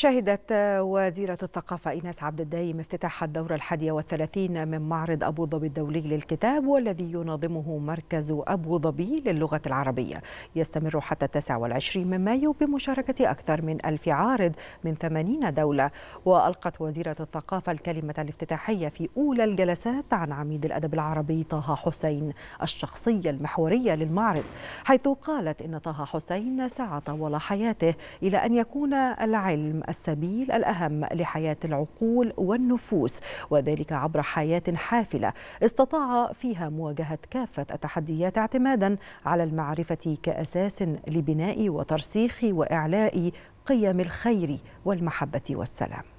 شهدت وزيرة الثقافة إيناس عبد الدايم افتتاح الدورة الحادية والثلاثين من معرض أبو ظبي الدولي للكتاب والذي ينظمه مركز أبو ظبي للغة العربية يستمر حتى 29 من مايو بمشاركة أكثر من ألف عارض من 80 دولة وألقت وزيرة الثقافة الكلمة الافتتاحية في أولى الجلسات عن عميد الأدب العربي طه حسين الشخصية المحورية للمعرض حيث قالت إن طه حسين سعى طوال حياته إلى أن يكون العلم السبيل الأهم لحياة العقول والنفوس وذلك عبر حياة حافلة استطاع فيها مواجهة كافة التحديات اعتمادا على المعرفة كأساس لبناء وترسيخ وإعلاء قيم الخير والمحبة والسلام